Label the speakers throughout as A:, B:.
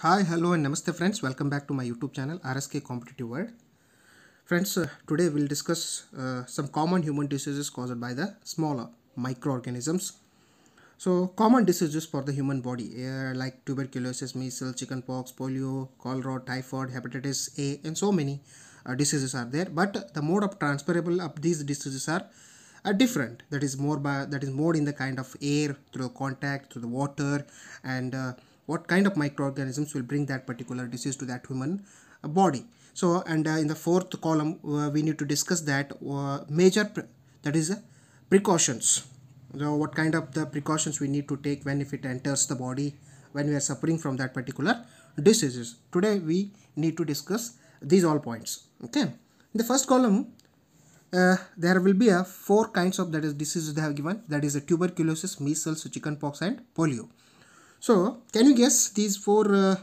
A: Hi, hello and namaste friends. Welcome back to my YouTube channel RSK Competitive World. Friends, uh, today we'll discuss uh, some common human diseases caused by the smaller microorganisms. So, common diseases for the human body uh, like tuberculosis, measles, chickenpox, polio, cholera, typhoid, hepatitis A and so many uh, diseases are there. But the mode of transferable of these diseases are are uh, different. That is more by that is more in the kind of air through contact through the water and uh, what kind of microorganisms will bring that particular disease to that human uh, body. So, and uh, in the fourth column, uh, we need to discuss that major, that is precautions. So what kind of the precautions we need to take when if it enters the body when we are suffering from that particular diseases. Today we need to discuss these all points. Okay. In the first column, uh, there will be a four kinds of that is diseases they have given that is a tuberculosis, measles, chickenpox and polio. So can you guess these four uh,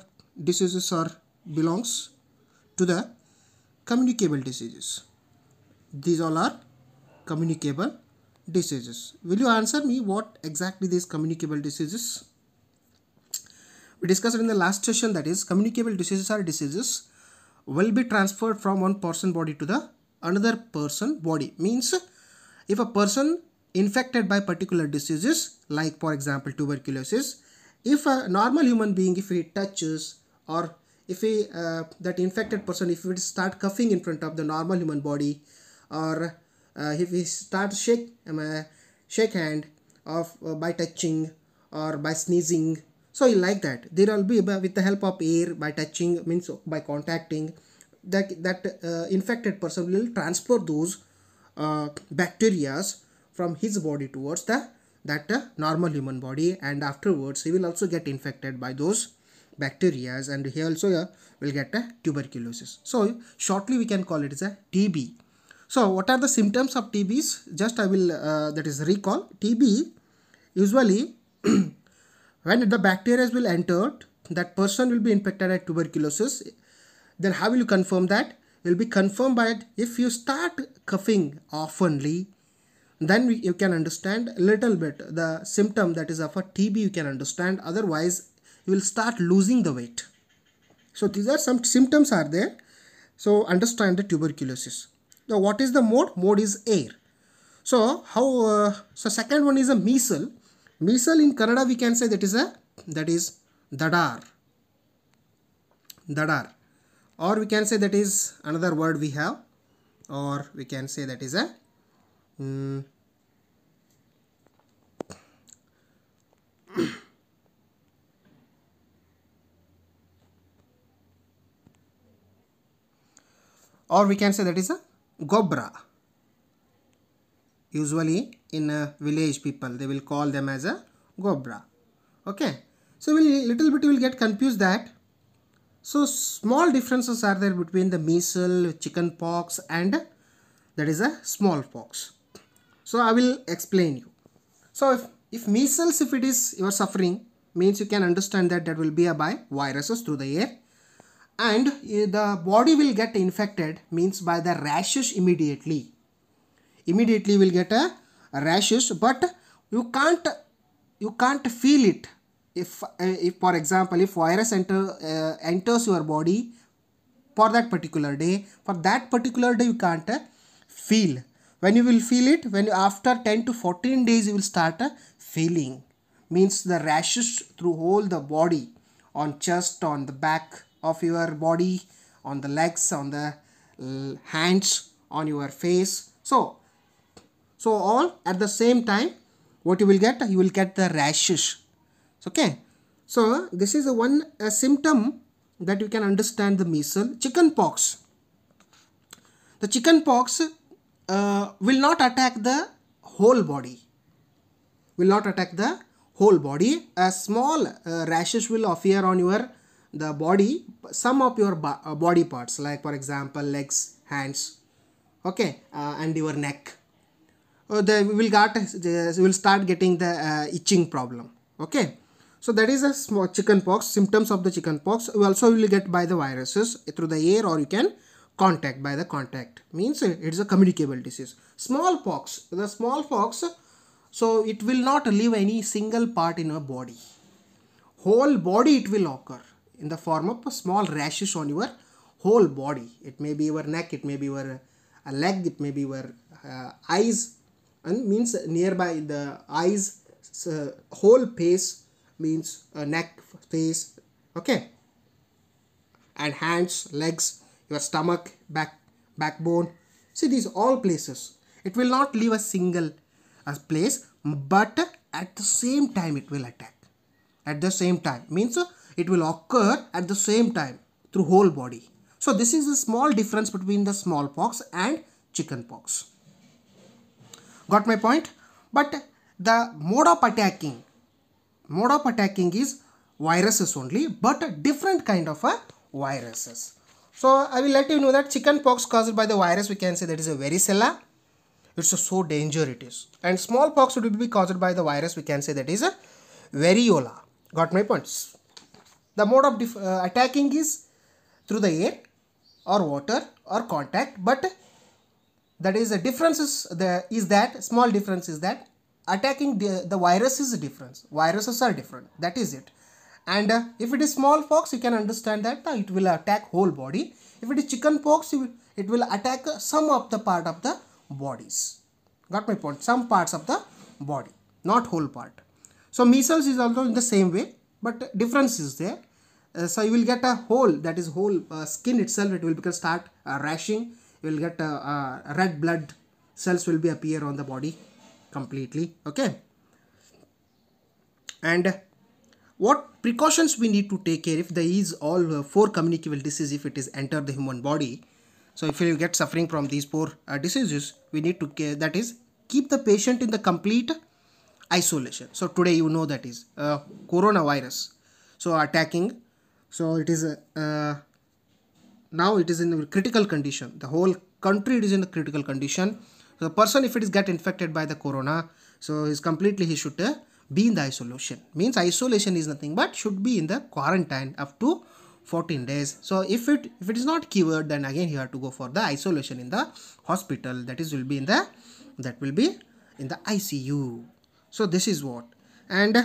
A: diseases are belongs to the communicable diseases. These all are communicable diseases. Will you answer me what exactly these communicable diseases? We discussed in the last session that is communicable diseases are diseases will be transferred from one person body to the another person body means if a person infected by particular diseases like for example tuberculosis if a normal human being if he touches or if he uh, that infected person if he start coughing in front of the normal human body or uh, if he starts shake um, uh, shake hand of uh, by touching or by sneezing so you like that there will be uh, with the help of air by touching means by contacting that that uh, infected person will transfer those uh, bacterias from his body towards the that normal human body and afterwards he will also get infected by those bacteria and he also uh, will get a tuberculosis. So shortly we can call it as a TB. So what are the symptoms of TBs? Just I will uh, that is recall TB usually when the bacteria will enter that person will be infected at tuberculosis then how will you confirm that will be confirmed by it if you start coughing oftenly then we, you can understand a little bit the symptom that is of a TB you can understand otherwise you will start losing the weight. So these are some symptoms are there. So understand the tuberculosis. Now what is the mode? Mode is air. So how? Uh, so second one is a measle. Measle in Canada we can say that is a that is dadar. Dadar, or we can say that is another word we have, or we can say that is a Mm. or we can say that is a gobra. Usually in a uh, village people they will call them as a gobra. Okay. So we little bit will get confused that. So small differences are there between the measles, chicken pox and that is a small pox. So I will explain you. So if, if measles, if it is you are suffering, means you can understand that that will be by viruses through the air. And eh, the body will get infected means by the rashes immediately. Immediately will get a rashes but you can't you can't feel it if, eh, if for example if virus enter uh, enters your body for that particular day for that particular day you can't uh, feel when you will feel it when after 10 to 14 days you will start a feeling means the rashes through whole the body on chest on the back of your body on the legs on the hands on your face so so all at the same time what you will get you will get the rashes okay so this is the one a symptom that you can understand the measles chicken pox the chicken pox uh, will not attack the whole body will not attack the whole body a small uh, rashes will appear on your the body some of your uh, body parts like for example legs hands okay uh, and your neck uh, they will got they will start getting the uh, itching problem okay so that is a small chicken pox symptoms of the chicken pox you also will get by the viruses through the air or you can contact by the contact means it's a communicable disease smallpox the smallpox so it will not leave any single part in a body whole body it will occur in the form of small rashes on your whole body it may be your neck it may be your a uh, leg it may be your uh, eyes and means nearby the eyes whole face means uh, neck face okay and hands legs your stomach, back, backbone. See these all places. It will not leave a single a place but at the same time it will attack. At the same time means it will occur at the same time through whole body. So this is a small difference between the smallpox and chickenpox. Got my point? But the mode of attacking, mode of attacking is viruses only but different kind of a uh, viruses. So I will let you know that chicken pox caused by the virus, we can say that is a varicella. It's so dangerous. it is. And smallpox would be caused by the virus, we can say that is a variola. Got my points? The mode of uh, attacking is through the air or water or contact. But that is the difference is, the, is that, small difference is that attacking the, the virus is a difference. Viruses are different. That is it and uh, if it is smallpox you can understand that uh, it will attack whole body if it is chickenpox it will attack some of the part of the bodies got my point some parts of the body not whole part so measles is also in the same way but difference is there uh, so you will get a hole that is whole uh, skin itself it will become start uh, rashing you will get uh, red blood cells will be appear on the body completely okay and what precautions we need to take care if there is all uh, four communicable diseases if it is enter the human body so if you get suffering from these four uh, diseases we need to care that is keep the patient in the complete isolation so today you know that is uh, coronavirus so attacking so it is uh, now it is in critical condition the whole country is in a critical condition the person if it is get infected by the corona so is completely he should uh, be in the isolation means isolation is nothing but should be in the quarantine up to 14 days so if it if it is not keyword then again you have to go for the isolation in the hospital that is will be in the that will be in the icu so this is what and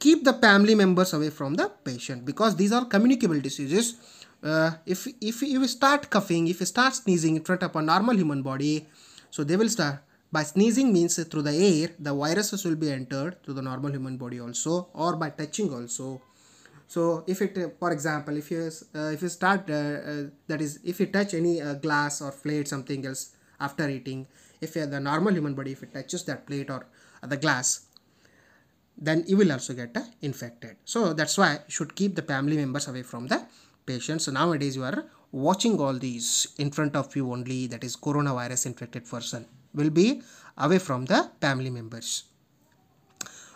A: keep the family members away from the patient because these are communicable diseases uh, if if you start coughing if you start sneezing in front of a normal human body so they will start by sneezing means through the air, the viruses will be entered through the normal human body also or by touching also. So if it, for example, if you, uh, if you start, uh, uh, that is, if you touch any uh, glass or plate, something else after eating, if the normal human body, if it touches that plate or uh, the glass, then you will also get uh, infected. So that's why you should keep the family members away from the patients. So nowadays you are watching all these in front of you only, that is coronavirus infected person will be away from the family members.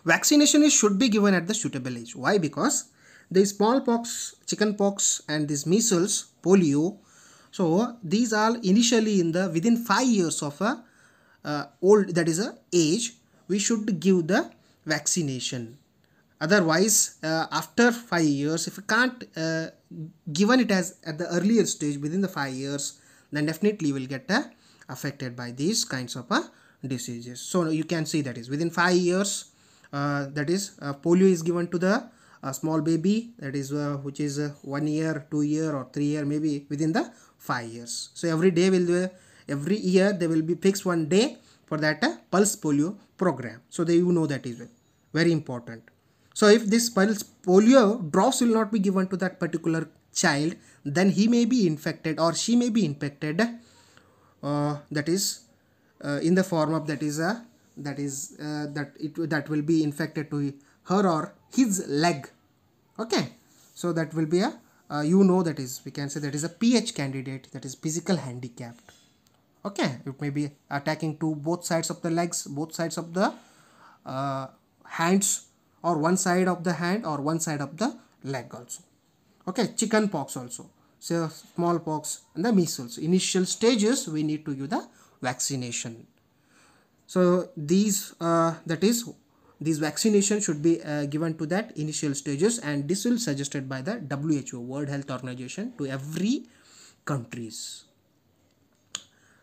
A: Vaccination is, should be given at the suitable age. Why? Because the smallpox, chickenpox and these measles, polio, so these are initially in the within 5 years of a uh, old that is a age we should give the vaccination otherwise uh, after 5 years if you can't uh, given it as at the earlier stage within the 5 years then definitely you will get a affected by these kinds of uh, diseases. So you can see that is within 5 years uh, that is uh, polio is given to the uh, small baby that is uh, which is uh, 1 year, 2 year or 3 year maybe within the 5 years. So every day will uh, every year there will be fixed one day for that pulse polio program. So they you know that is very important. So if this pulse polio drops will not be given to that particular child then he may be infected or she may be infected uh, that is uh, in the form of that is a that is uh, that it that will be infected to her or his leg okay so that will be a uh, you know that is we can say that is a ph candidate that is physical handicapped okay it may be attacking to both sides of the legs both sides of the uh, hands or one side of the hand or one side of the leg also okay chicken pox also say smallpox and the measles. Initial stages we need to give the vaccination. So these uh, that is these vaccination should be uh, given to that initial stages and this will suggested by the WHO World Health Organization to every countries.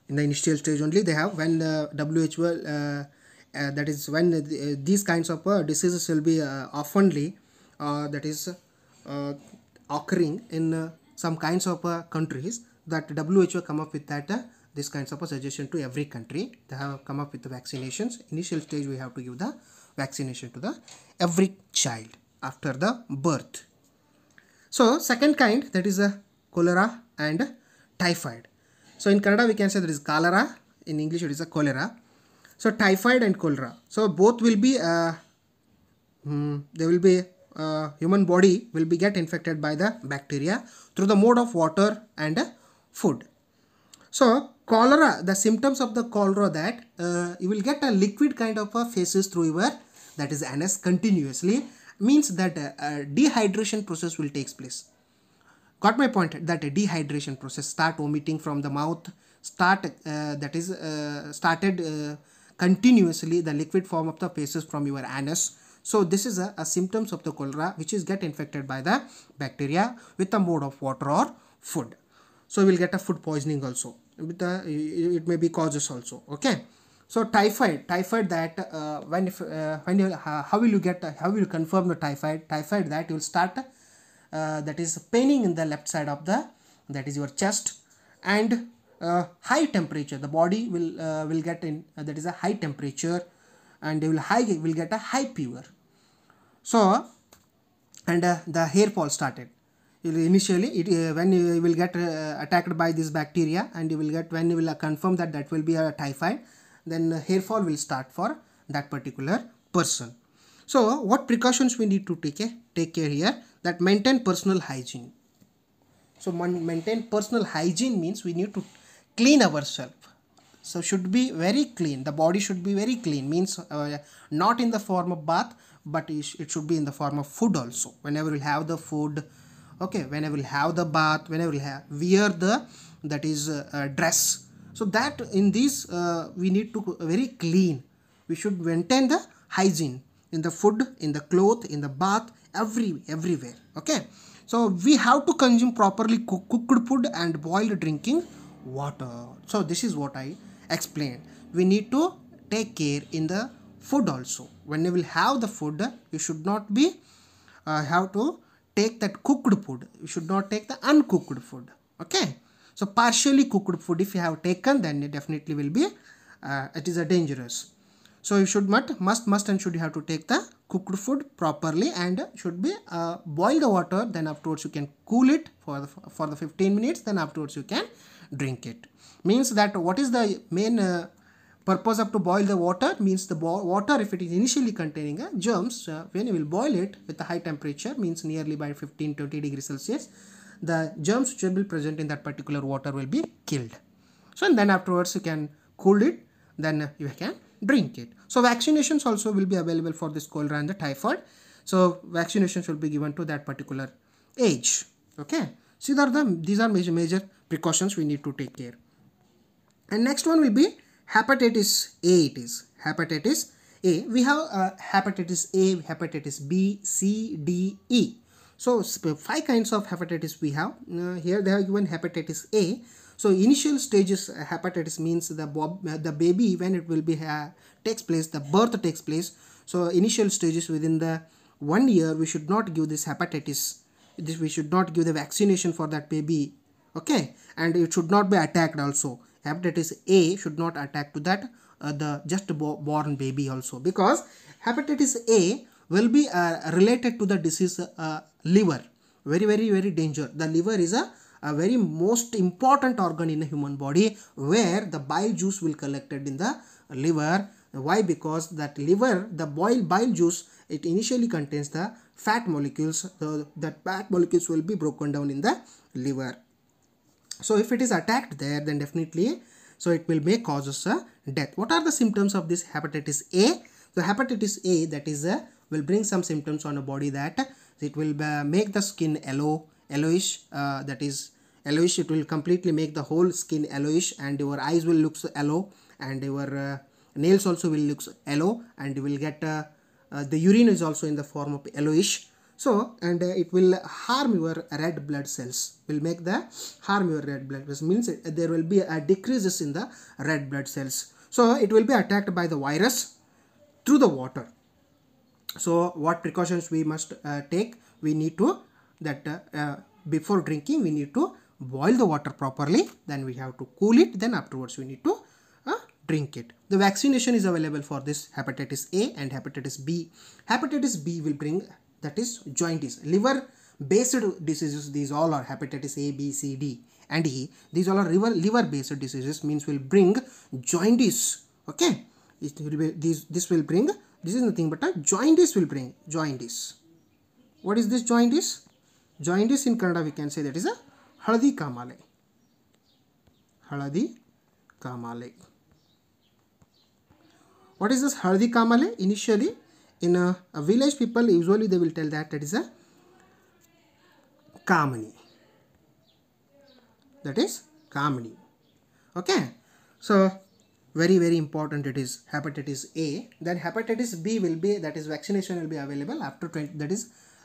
A: In the initial stage only they have when the WHO uh, uh, that is when the, uh, these kinds of uh, diseases will be uh, oftenly that is occurring in some kinds of uh, countries that WHO come up with that uh, this kinds of a suggestion to every country. They have come up with the vaccinations. Initial stage we have to give the vaccination to the every child after the birth. So second kind that is a uh, cholera and typhoid. So in Canada we can say there is cholera. In English it is a cholera. So typhoid and cholera. So both will be uh, hmm, they will be uh, human body will be get infected by the bacteria through the mode of water and uh, food. So cholera, the symptoms of the cholera that uh, you will get a liquid kind of a faces through your that is anus continuously means that uh, dehydration process will takes place. Got my point that dehydration process start omitting from the mouth start uh, that is started continuously the liquid form of the faces from your anus so this is a, a symptoms of the cholera which is get infected by the bacteria with a mode of water or food. So we'll get a food poisoning also. With the, it may be causes also. Okay. So typhoid, typhoid that uh, when if uh, when you uh, how will you get uh, how will you confirm the typhoid? Typhoid that you will start uh, that is paining in the left side of the that is your chest and uh, high temperature. The body will will get in that is a high temperature and they will high will get a high fever so, and uh, the hair fall started. Initially, it, uh, when you will get uh, attacked by this bacteria and you will get, when you will uh, confirm that that will be a typhoid, then hair fall will start for that particular person. So, what precautions we need to take, eh, take care here? That maintain personal hygiene. So, maintain personal hygiene means we need to clean ourselves. So, should be very clean. The body should be very clean. Means uh, not in the form of bath, but it should be in the form of food also whenever you have the food okay whenever you have the bath whenever you have wear the that is uh, dress so that in these uh, we need to very clean we should maintain the hygiene in the food in the cloth in the bath every everywhere okay so we have to consume properly cooked food and boiled drinking water so this is what i explained we need to take care in the food also when you will have the food you should not be uh, have to take that cooked food you should not take the uncooked food okay so partially cooked food if you have taken then it definitely will be uh, it is a dangerous so you should must must must and should you have to take the cooked food properly and should be uh, boil the water then afterwards you can cool it for the, for the 15 minutes then afterwards you can drink it means that what is the main uh, purpose of to boil the water means the water if it is initially containing uh, germs uh, when you will boil it with a high temperature means nearly by 15 20 degrees celsius the germs which will be present in that particular water will be killed so and then afterwards you can cool it then you can drink it so vaccinations also will be available for this cholera and the typhoid so vaccinations will be given to that particular age okay so these are the these are major major precautions we need to take care and next one will be hepatitis A it is. Hepatitis A. We have uh, hepatitis A, hepatitis B, C, D, E. So five kinds of hepatitis we have. Uh, here they have given hepatitis A. So initial stages uh, hepatitis means the bob, uh, the baby when it will be uh, takes place, the birth takes place. So initial stages within the one year we should not give this hepatitis. This we should not give the vaccination for that baby. Okay, and it should not be attacked also hepatitis A should not attack to that uh, the just bo born baby also because hepatitis A will be uh, related to the disease uh, liver very very very danger the liver is a, a very most important organ in a human body where the bile juice will collected in the liver why because that liver the bile bile juice it initially contains the fat molecules so that fat molecules will be broken down in the liver so if it is attacked there then definitely so it will may cause a death what are the symptoms of this hepatitis a the hepatitis a that is a uh, will bring some symptoms on a body that it will uh, make the skin yellow yellowish uh, that is yellowish it will completely make the whole skin yellowish and your eyes will look yellow and your uh, nails also will look yellow and you will get uh, uh, the urine is also in the form of yellowish so and uh, it will harm your red blood cells will make the harm your red blood cells means it, uh, there will be a decreases in the red blood cells so it will be attacked by the virus through the water so what precautions we must uh, take we need to that uh, uh before drinking we need to boil the water properly then we have to cool it then afterwards we need to uh, drink it. The vaccination is available for this hepatitis A and hepatitis B. Hepatitis B will bring that is joint disease. Liver based diseases these all are hepatitis A, B, C, D and E. These all are liver, liver based diseases means will bring jaundice okay. It will be, this, this will bring this is nothing but a jaundice will bring jaundice. What is this Joint Jaundice in Kannada we can say that is a haladi kamale. Haladi kamale. What is this haladi kamale? Initially in a, a village people usually they will tell that that is a kamini that is kamini okay so very very important it is hepatitis a then hepatitis b will be that is vaccination will be available after 20 that is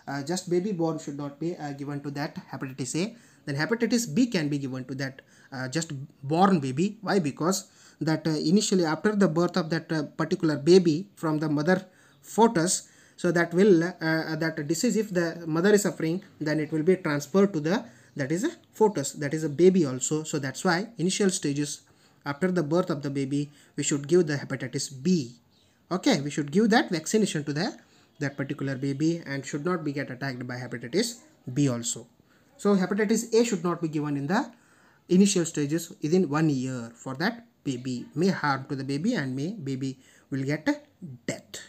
A: uh, just baby born should not be uh, given to that hepatitis a then hepatitis b can be given to that uh, just born baby why because that uh, initially after the birth of that uh, particular baby from the mother fetus so that will uh, uh, that disease if the mother is suffering then it will be transferred to the that is a fetus that is a baby also so that's why initial stages after the birth of the baby we should give the hepatitis B okay we should give that vaccination to the that particular baby and should not be get attacked by hepatitis B also so hepatitis A should not be given in the initial stages within one year for that baby may harm to the baby and may baby will get death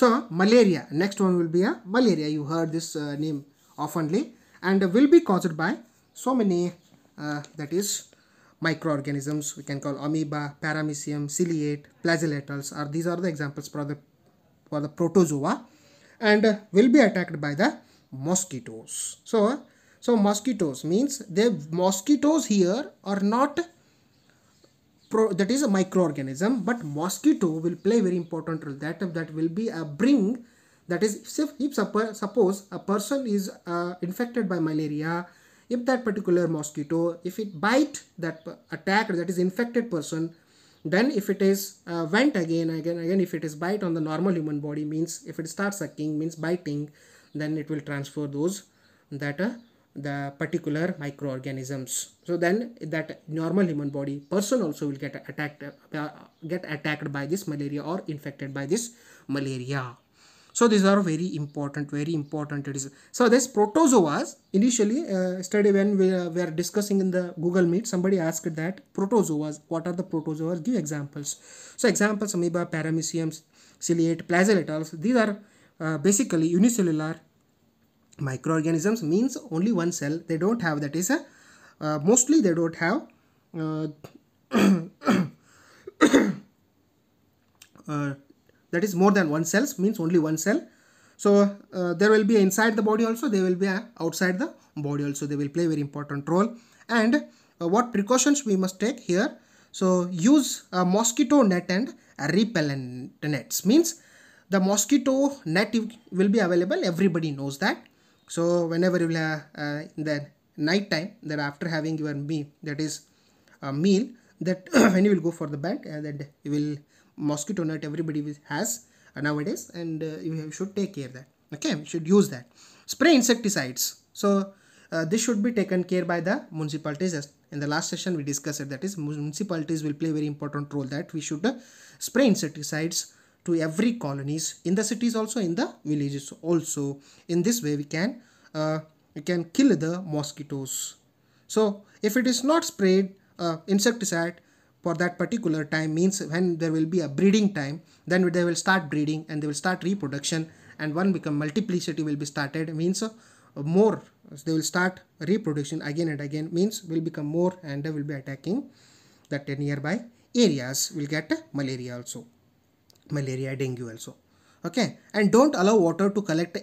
A: so malaria, next one will be a malaria. You heard this uh, name oftenly and will be caused by so many uh, that is microorganisms we can call amoeba, paramecium, ciliate, plasmodials, are these are the examples for the for the protozoa and uh, will be attacked by the mosquitoes. So so mosquitoes means the mosquitoes here are not pro, that is a microorganism but mosquito will play very important role that that will be a bring that is if, if suppose a person is uh, infected by malaria if that particular mosquito if it bite that attacked that is infected person then if it is uh, went again again again if it is bite on the normal human body means if it starts sucking means biting then it will transfer those that uh, the particular microorganisms so then that normal human body person also will get attacked uh, get attacked by this malaria or infected by this malaria so these are very important very important it is so this protozoas initially uh, study when we, uh, we are discussing in the google meet somebody asked that protozoas what are the protozoas give examples so examples amoeba paramecium ciliate flagellates these are uh, basically unicellular microorganisms means only one cell they don't have that is a uh, mostly they don't have uh, uh, that is more than one cells means only one cell so uh, there will be inside the body also they will be uh, outside the body also they will play very important role and uh, what precautions we must take here so use a mosquito net and repellent nets means the mosquito net will be available everybody knows that so whenever you will have uh, in the night time that after having your meal that is a uh, meal that when you will go for the bed uh, that you will mosquito net everybody has uh, nowadays and uh, you should take care of that okay you should use that spray insecticides so uh, this should be taken care by the municipalities in the last session we discussed it, that is municipalities will play very important role that we should uh, spray insecticides to every colonies in the cities also in the villages also in this way we can uh, we can kill the mosquitoes so if it is not sprayed uh, insecticide for that particular time means when there will be a breeding time then they will start breeding and they will start reproduction and one become multiplicity will be started means uh, more they will start reproduction again and again means will become more and they will be attacking that nearby areas will get malaria also malaria, dengue also. Okay, and don't allow water to collect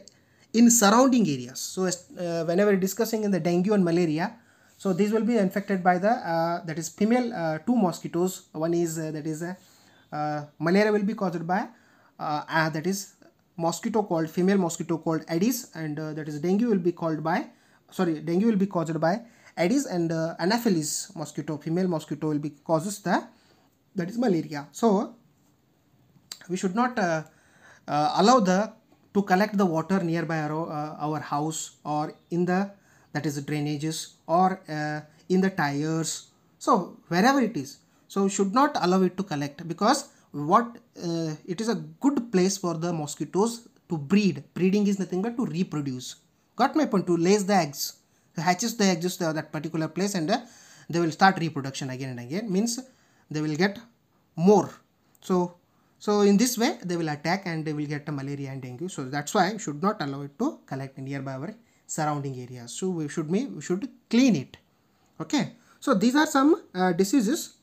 A: in surrounding areas. So uh, whenever discussing in the dengue and malaria, so these will be infected by the uh, that is female uh, two mosquitoes. One is uh, that is uh, uh, malaria will be caused by that is mosquito called female mosquito called Aedes and that is dengue will be called by sorry dengue will be caused by Aedes and Anopheles mosquito female mosquito will be causes the that is malaria. So we should not uh, uh, allow the to collect the water nearby our, uh, our house or in the that is drainages or in the tires so wherever it is so should not allow it to collect because what uh, it is a good place for the mosquitoes to breed breeding is nothing but to reproduce got my point to lays the eggs hatches the eggs just that particular place and uh, they will start reproduction again and again means they will get more so so in this way they will attack and they will get malaria and dengue. So that's why we should not allow it to collect nearby our surrounding areas. So we should be, we should clean it. Okay. So these are some uh, diseases,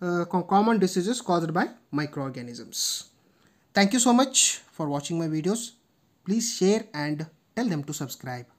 A: uh, common diseases caused by microorganisms. Thank you so much for watching my videos. Please share and tell them to subscribe.